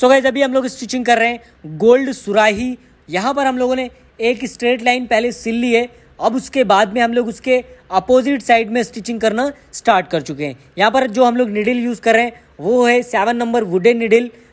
so guys अभी हम लोग स्टिचिंग कर रहे हैं गोल्ड सुराही यहाँ पर हम लोगों ने एक स्ट्रेट लाइन पहले सिल ली है अब उसके बाद में हम लोग उसके अपोजिट साइड में स्टिचिंग करना स्टार्ट कर चुके हैं यहाँ पर जो हम लोग निडिल यूज़ कर रहे हैं वो है सेवन नंबर वुडन निडिल